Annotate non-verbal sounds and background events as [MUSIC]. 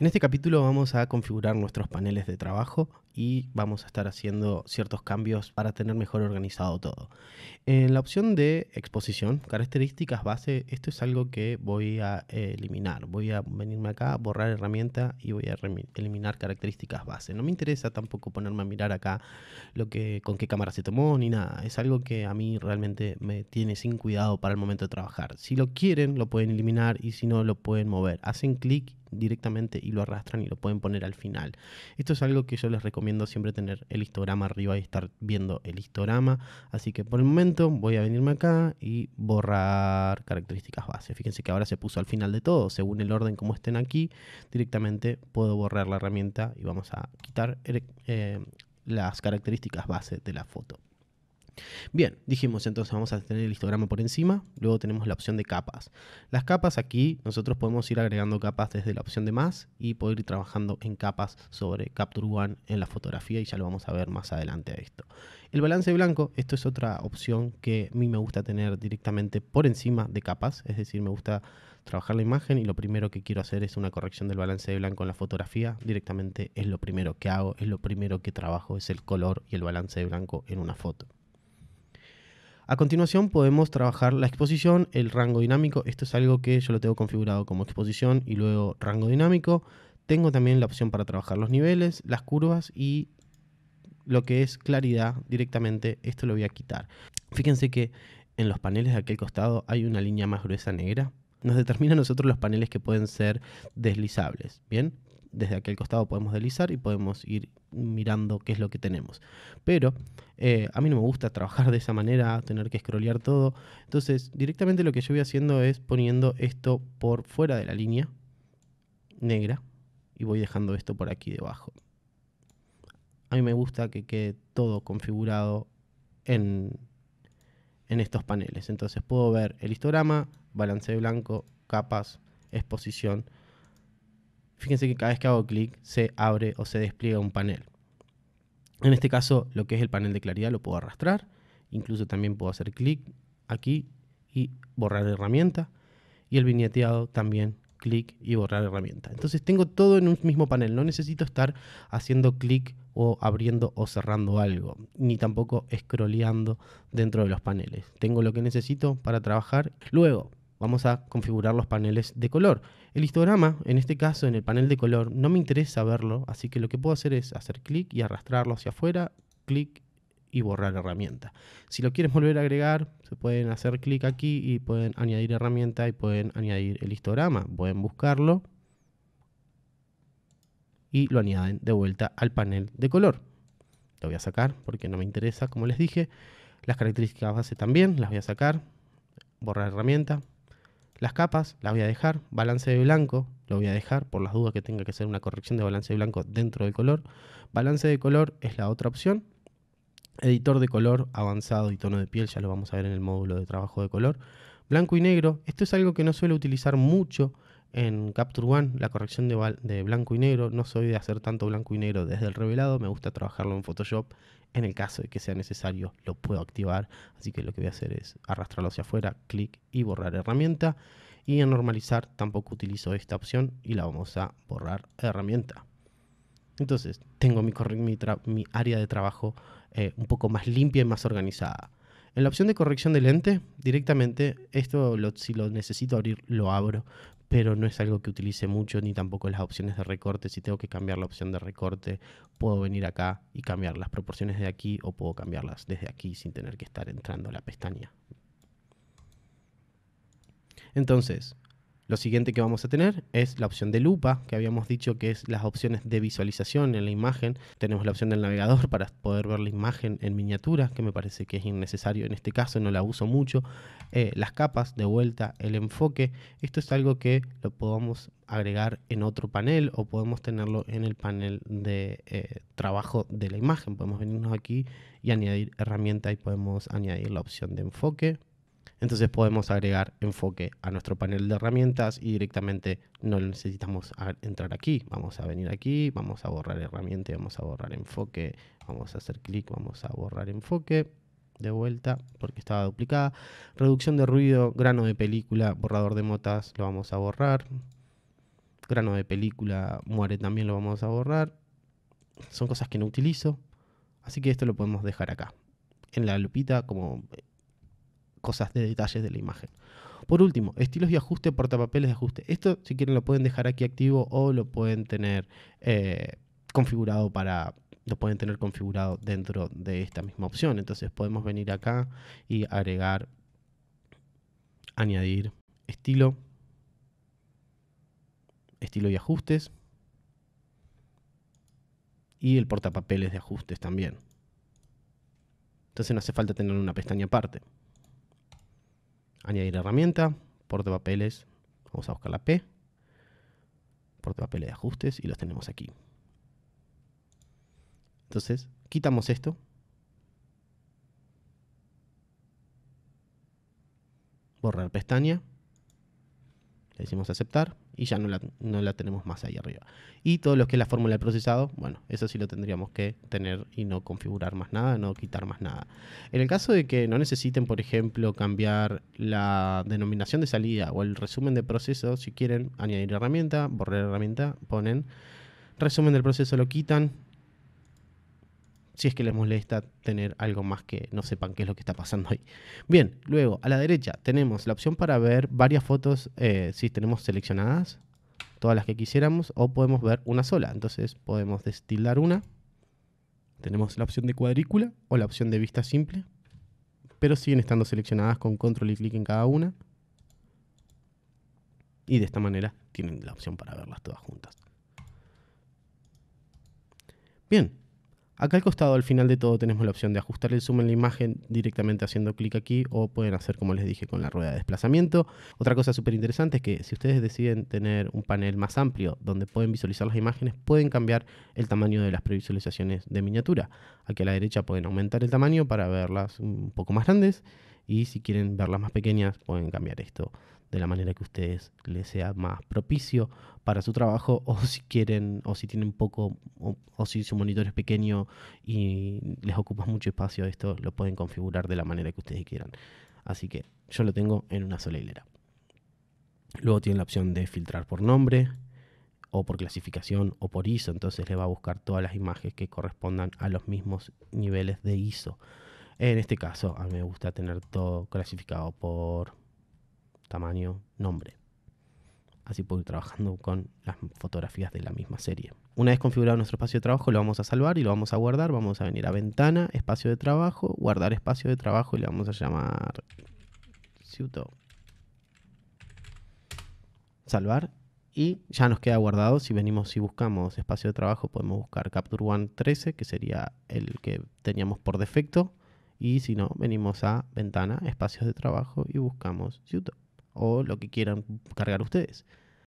En este capítulo vamos a configurar nuestros paneles de trabajo y vamos a estar haciendo ciertos cambios para tener mejor organizado todo. En la opción de exposición, características base, esto es algo que voy a eh, eliminar. Voy a venirme acá, borrar herramienta y voy a eliminar características base. No me interesa tampoco ponerme a mirar acá lo que, con qué cámara se tomó ni nada. Es algo que a mí realmente me tiene sin cuidado para el momento de trabajar. Si lo quieren, lo pueden eliminar y si no, lo pueden mover. Hacen clic directamente y lo arrastran y lo pueden poner al final. Esto es algo que yo les recomiendo siempre tener el histograma arriba y estar viendo el histograma. Así que por el momento voy a venirme acá y borrar características base. Fíjense que ahora se puso al final de todo. Según el orden como estén aquí, directamente puedo borrar la herramienta y vamos a quitar eh, eh, las características base de la foto. Bien, dijimos entonces vamos a tener el histograma por encima, luego tenemos la opción de capas. Las capas aquí nosotros podemos ir agregando capas desde la opción de más y poder ir trabajando en capas sobre Capture One en la fotografía y ya lo vamos a ver más adelante a esto. El balance blanco, esto es otra opción que a mí me gusta tener directamente por encima de capas, es decir, me gusta trabajar la imagen y lo primero que quiero hacer es una corrección del balance de blanco en la fotografía. Directamente es lo primero que hago, es lo primero que trabajo, es el color y el balance de blanco en una foto. A continuación podemos trabajar la exposición, el rango dinámico. Esto es algo que yo lo tengo configurado como exposición y luego rango dinámico. Tengo también la opción para trabajar los niveles, las curvas y lo que es claridad directamente. Esto lo voy a quitar. Fíjense que en los paneles de aquel costado hay una línea más gruesa negra. Nos determina a nosotros los paneles que pueden ser deslizables. Bien, desde aquel costado podemos deslizar y podemos ir mirando qué es lo que tenemos. Pero eh, a mí no me gusta trabajar de esa manera, tener que scrollear todo. Entonces, directamente lo que yo voy haciendo es poniendo esto por fuera de la línea negra y voy dejando esto por aquí debajo. A mí me gusta que quede todo configurado en, en estos paneles. Entonces puedo ver el histograma, balance de blanco, capas, exposición fíjense que cada vez que hago clic se abre o se despliega un panel. En este caso, lo que es el panel de claridad lo puedo arrastrar. Incluso también puedo hacer clic aquí y borrar herramienta. Y el viñeteado también clic y borrar herramienta. Entonces tengo todo en un mismo panel. No necesito estar haciendo clic o abriendo o cerrando algo. Ni tampoco scrolleando dentro de los paneles. Tengo lo que necesito para trabajar. Luego, vamos a configurar los paneles de color. El histograma, en este caso en el panel de color, no me interesa verlo, así que lo que puedo hacer es hacer clic y arrastrarlo hacia afuera, clic y borrar herramienta. Si lo quieres volver a agregar, se pueden hacer clic aquí y pueden añadir herramienta y pueden añadir el histograma. Pueden buscarlo y lo añaden de vuelta al panel de color. Lo voy a sacar porque no me interesa, como les dije. Las características base también las voy a sacar. Borrar herramienta, las capas las voy a dejar, balance de blanco lo voy a dejar por las dudas que tenga que hacer una corrección de balance de blanco dentro del color. Balance de color es la otra opción. Editor de color avanzado y tono de piel, ya lo vamos a ver en el módulo de trabajo de color. Blanco y negro, esto es algo que no suelo utilizar mucho en Capture One, la corrección de, blanco y negro. No soy de hacer tanto blanco y negro desde el revelado, me gusta trabajarlo en Photoshop. En el caso de que sea necesario, lo puedo activar. Así que lo que voy a hacer es arrastrarlo hacia afuera, clic y borrar herramienta. Y en normalizar tampoco utilizo esta opción y la vamos a borrar herramienta. Entonces, tengo mi, área de trabajo eh, un poco más limpia y más organizada. En la opción de corrección de lente, directamente, esto lo, si lo necesito abrir, lo abro pero no es algo que utilice mucho ni tampoco las opciones de recorte. Si tengo que cambiar la opción de recorte, puedo venir acá y cambiar las proporciones de aquí o puedo cambiarlas desde aquí sin tener que estar entrando a la pestaña. Entonces, lo siguiente que vamos a tener es la opción de lupa, que habíamos dicho que es las opciones de visualización en la imagen. Tenemos la opción del navegador para poder ver la imagen en miniatura, que me parece que es innecesario en este caso, no la uso mucho. Eh, las capas, de vuelta, el enfoque. Esto es algo que lo podamos agregar en otro panel o podemos tenerlo en el panel de eh, trabajo de la imagen. Podemos venirnos aquí y añadir herramienta y podemos añadir la opción de enfoque entonces podemos agregar enfoque a nuestro panel de herramientas y directamente no necesitamos entrar aquí. Vamos a venir aquí, vamos a borrar herramienta, vamos a borrar enfoque, vamos a hacer clic, vamos a borrar enfoque de vuelta porque estaba duplicada. Reducción de ruido, grano de película, borrador de motas, lo vamos a borrar. Grano de película, muere también lo vamos a borrar. Son cosas que no utilizo, así que esto lo podemos dejar acá. En la lupita, como cosas de detalles de la imagen. Por último, estilos y ajustes, portapapeles de ajuste. Esto, si quieren, lo pueden dejar aquí activo o lo pueden tener eh, configurado para. Lo pueden tener configurado dentro de esta misma opción. Entonces podemos venir acá y agregar, añadir estilo, estilo y ajustes. Y el portapapeles de ajustes también. Entonces no hace falta tener una pestaña aparte añadir herramienta, portapapeles, vamos a buscar la P, portapapeles de ajustes y los tenemos aquí. Entonces, quitamos esto. Borrar pestaña decimos aceptar y ya no la, no la tenemos más ahí arriba. Y todo lo que es la fórmula de procesado, bueno, eso sí lo tendríamos que tener y no configurar más nada, no quitar más nada. En el caso de que no necesiten, por ejemplo, cambiar la denominación de salida o el resumen de proceso, si quieren añadir herramienta, borrar herramienta, ponen resumen del proceso, lo quitan, si es que les molesta tener algo más que no sepan qué es lo que está pasando ahí. Bien, luego a la derecha tenemos la opción para ver varias fotos, eh, si tenemos seleccionadas, todas las que quisiéramos, o podemos ver una sola. Entonces podemos destilar una. Tenemos la opción de cuadrícula o la opción de vista simple, pero siguen estando seleccionadas con control y clic en cada una. Y de esta manera tienen la opción para verlas todas juntas. Bien, Acá al costado, al final de todo, tenemos la opción de ajustar el zoom en la imagen directamente haciendo clic aquí o pueden hacer como les dije con la rueda de desplazamiento. Otra cosa súper interesante es que si ustedes deciden tener un panel más amplio donde pueden visualizar las imágenes, pueden cambiar el tamaño de las previsualizaciones de miniatura. Aquí a la derecha pueden aumentar el tamaño para verlas un poco más grandes y si quieren verlas más pequeñas pueden cambiar esto de la manera que ustedes les sea más propicio para su trabajo [LAUGHS] o si quieren o si tienen poco o, si su monitor es pequeño y les ocupa mucho espacio esto lo pueden configurar de la manera que ustedes quieran así que yo lo tengo en una sola hilera luego tienen la opción de filtrar por nombre o por clasificación o por ISO entonces le va a buscar todas las imágenes que correspondan a los mismos niveles de ISO en este caso a mí me gusta tener todo clasificado por tamaño, nombre. Así puedo ir trabajando con las fotografías de la misma serie. Una vez configurado nuestro espacio de trabajo, lo vamos a salvar y lo vamos a guardar. Vamos a venir a ventana, espacio de trabajo, guardar espacio de trabajo y le vamos a llamar Ciuto. Salvar y ya nos queda guardado. Si venimos, y buscamos espacio de trabajo, podemos buscar Capture One 13, que sería el que teníamos por defecto. Y si no, venimos a ventana, espacios de trabajo y buscamos YouTube o lo que quieran cargar ustedes.